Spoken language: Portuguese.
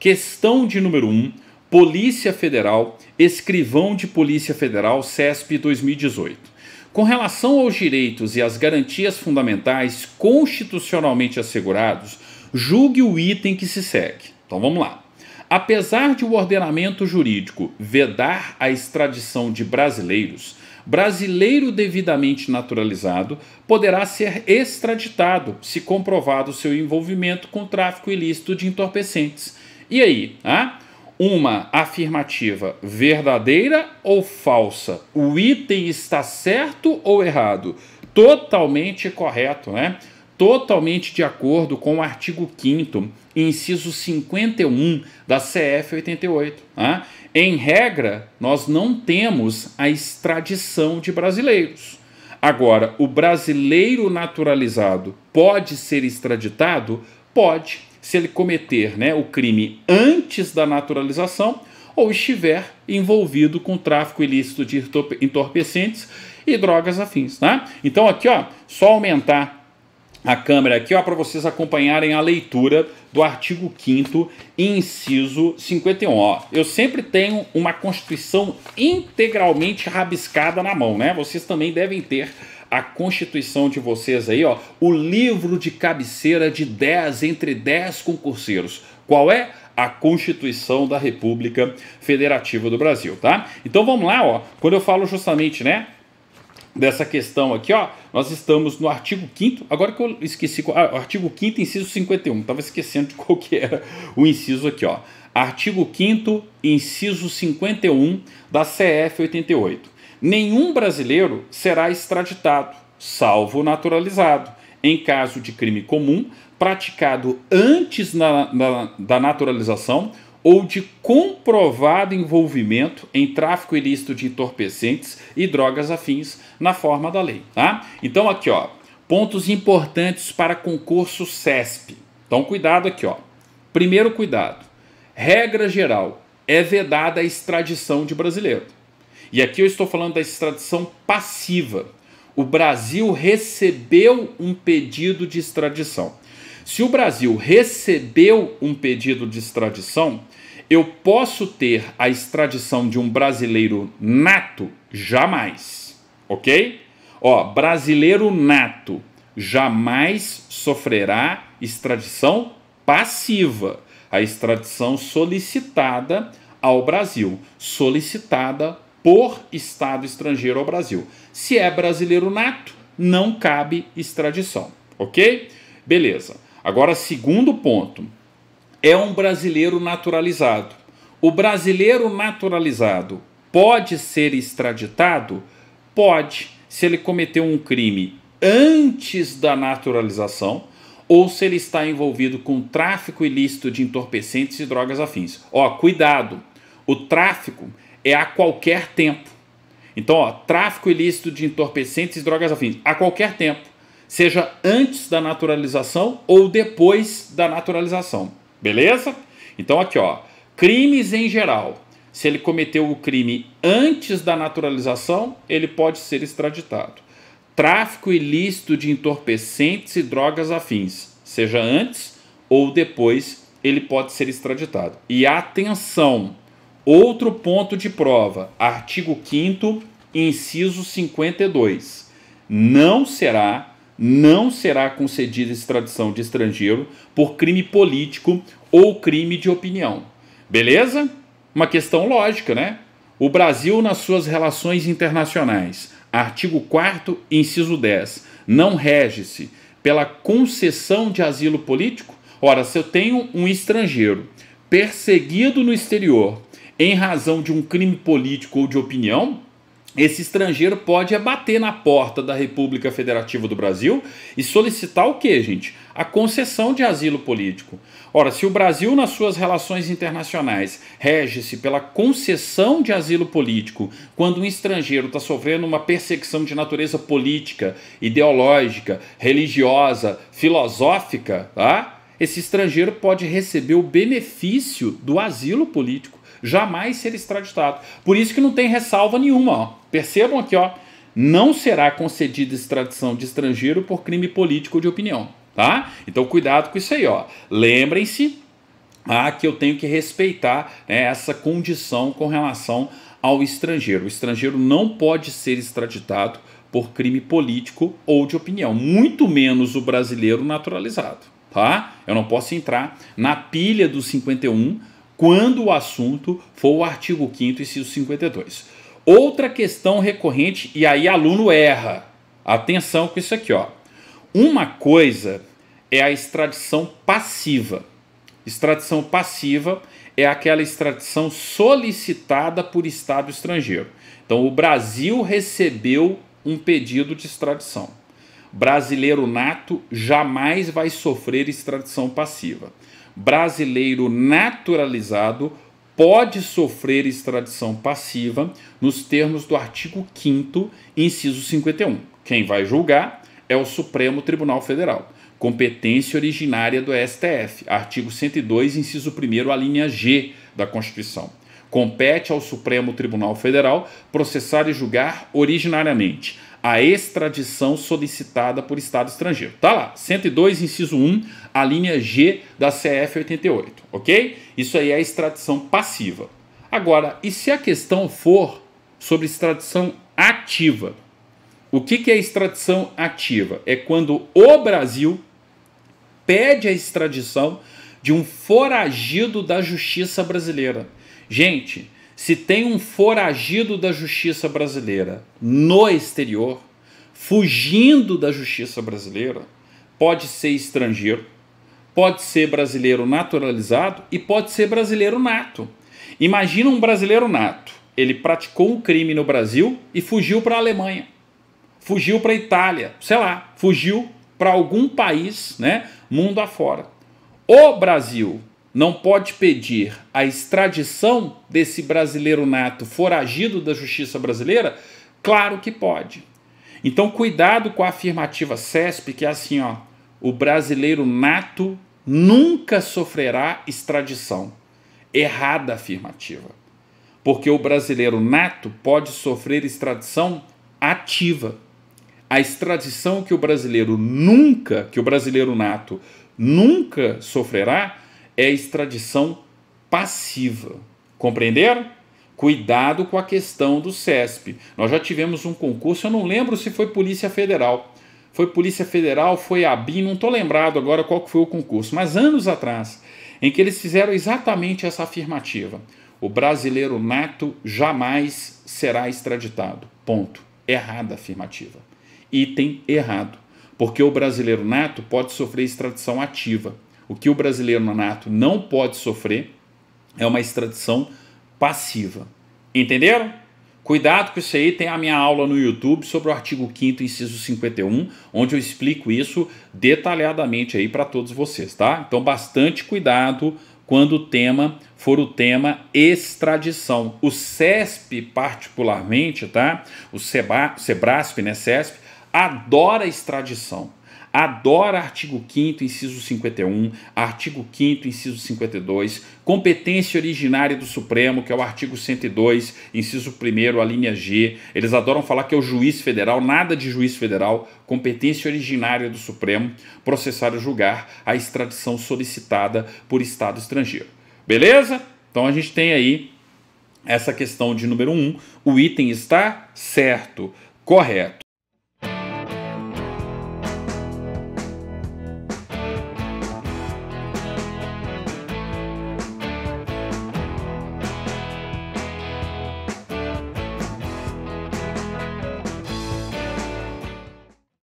Questão de número 1, um, Polícia Federal, Escrivão de Polícia Federal, CESP 2018. Com relação aos direitos e às garantias fundamentais constitucionalmente assegurados, julgue o item que se segue. Então vamos lá. Apesar de o ordenamento jurídico vedar a extradição de brasileiros, brasileiro devidamente naturalizado poderá ser extraditado se comprovado seu envolvimento com tráfico ilícito de entorpecentes e aí, ah? uma afirmativa verdadeira ou falsa? O item está certo ou errado? Totalmente correto, né? Totalmente de acordo com o artigo 5 inciso 51 da CF 88. Né? Em regra, nós não temos a extradição de brasileiros. Agora, o brasileiro naturalizado pode ser extraditado? Pode se ele cometer né, o crime antes da naturalização ou estiver envolvido com tráfico ilícito de entorpecentes e drogas afins. Né? Então aqui, ó, só aumentar a câmera aqui ó para vocês acompanharem a leitura do artigo 5 inciso 51. Ó, eu sempre tenho uma Constituição integralmente rabiscada na mão, né? Vocês também devem ter a constituição de vocês aí, ó, o livro de cabeceira de 10 entre 10 concurseiros. Qual é? a Constituição da República Federativa do Brasil, tá? Então vamos lá, ó. Quando eu falo justamente, né, dessa questão aqui, ó, nós estamos no artigo 5 agora que eu esqueci, ah, artigo 5 inciso 51, tava esquecendo de qual que era o inciso aqui, ó. Artigo 5 inciso 51 da CF 88. Nenhum brasileiro será extraditado, salvo naturalizado, em caso de crime comum praticado antes na, na, da naturalização ou de comprovado envolvimento em tráfico ilícito de entorpecentes e drogas afins na forma da lei, tá? Então aqui, ó, pontos importantes para concurso CESP. Então cuidado aqui, ó. Primeiro cuidado. Regra geral, é vedada a extradição de brasileiro. E aqui eu estou falando da extradição passiva. O Brasil recebeu um pedido de extradição. Se o Brasil recebeu um pedido de extradição, eu posso ter a extradição de um brasileiro nato? Jamais. Ok? Ó, brasileiro nato jamais sofrerá extradição passiva. A extradição solicitada ao Brasil, solicitada por Estado estrangeiro ao Brasil. Se é brasileiro nato, não cabe extradição, ok? Beleza. Agora, segundo ponto, é um brasileiro naturalizado. O brasileiro naturalizado pode ser extraditado? Pode, se ele cometeu um crime antes da naturalização ou se ele está envolvido com tráfico ilícito de entorpecentes e drogas afins. Ó, cuidado! O tráfico é a qualquer tempo. Então, ó, tráfico ilícito de entorpecentes e drogas afins, a qualquer tempo, seja antes da naturalização ou depois da naturalização. Beleza? Então aqui, ó, crimes em geral. Se ele cometeu o crime antes da naturalização, ele pode ser extraditado. Tráfico ilícito de entorpecentes e drogas afins, seja antes ou depois, ele pode ser extraditado. E atenção, Outro ponto de prova, artigo 5 inciso 52. Não será, não será concedida extradição de estrangeiro por crime político ou crime de opinião. Beleza? Uma questão lógica, né? O Brasil nas suas relações internacionais. Artigo 4 inciso 10. Não rege-se pela concessão de asilo político? Ora, se eu tenho um estrangeiro perseguido no exterior em razão de um crime político ou de opinião, esse estrangeiro pode abater na porta da República Federativa do Brasil e solicitar o que, gente? A concessão de asilo político. Ora, se o Brasil, nas suas relações internacionais, rege-se pela concessão de asilo político, quando um estrangeiro está sofrendo uma perseguição de natureza política, ideológica, religiosa, filosófica, tá? esse estrangeiro pode receber o benefício do asilo político jamais ser extraditado. Por isso que não tem ressalva nenhuma. Ó. Percebam aqui, ó, não será concedida extradição de estrangeiro por crime político de opinião. Tá? Então cuidado com isso aí. ó. Lembrem-se ah, que eu tenho que respeitar né, essa condição com relação ao estrangeiro. O estrangeiro não pode ser extraditado por crime político ou de opinião, muito menos o brasileiro naturalizado, tá? Eu não posso entrar na pilha dos 51 quando o assunto for o artigo 5 inciso 52. Outra questão recorrente, e aí aluno erra. Atenção com isso aqui, ó. Uma coisa é a extradição passiva. Extradição passiva é aquela extradição solicitada por Estado estrangeiro. Então, o Brasil recebeu um pedido de extradição. Brasileiro nato jamais vai sofrer extradição passiva brasileiro naturalizado pode sofrer extradição passiva nos termos do artigo 5 inciso 51. Quem vai julgar é o Supremo Tribunal Federal, competência originária do STF, artigo 102, inciso 1 a linha G da Constituição. Compete ao Supremo Tribunal Federal processar e julgar originariamente a extradição solicitada por Estado estrangeiro. Tá lá, 102, inciso 1, a linha G da CF 88, ok? Isso aí é extradição passiva. Agora, e se a questão for sobre extradição ativa? O que, que é extradição ativa? É quando o Brasil pede a extradição de um foragido da justiça brasileira. Gente, se tem um foragido da justiça brasileira no exterior, fugindo da justiça brasileira, pode ser estrangeiro, pode ser brasileiro naturalizado e pode ser brasileiro nato. Imagina um brasileiro nato. Ele praticou um crime no Brasil e fugiu para a Alemanha, fugiu para a Itália, sei lá, fugiu para algum país, né, mundo afora. O Brasil não pode pedir a extradição desse brasileiro nato foragido da justiça brasileira? Claro que pode. Então, cuidado com a afirmativa CESP, que é assim: ó, o brasileiro nato nunca sofrerá extradição. Errada a afirmativa. Porque o brasileiro nato pode sofrer extradição ativa. A extradição que o brasileiro nunca, que o brasileiro nato nunca sofrerá, é extradição passiva. Compreenderam? Cuidado com a questão do CESP. Nós já tivemos um concurso, eu não lembro se foi Polícia Federal. Foi Polícia Federal, foi ABIN, não estou lembrado agora qual foi o concurso, mas anos atrás, em que eles fizeram exatamente essa afirmativa. O brasileiro nato jamais será extraditado. Ponto. Errada a afirmativa. Item errado. Porque o brasileiro nato pode sofrer extradição ativa o que o brasileiro nato não pode sofrer é uma extradição passiva. Entenderam? Cuidado com isso aí, tem a minha aula no YouTube sobre o artigo 5 inciso 51, onde eu explico isso detalhadamente aí para todos vocês, tá? Então bastante cuidado quando o tema for o tema extradição. O CESP particularmente, tá? O Sebrasp, né, CESP, adora extradição adora artigo 5 inciso 51, artigo 5 inciso 52, competência originária do Supremo, que é o artigo 102, inciso 1 a linha G. Eles adoram falar que é o juiz federal, nada de juiz federal, competência originária do Supremo processar e julgar a extradição solicitada por estado estrangeiro. Beleza? Então a gente tem aí essa questão de número 1, um, o item está certo, correto.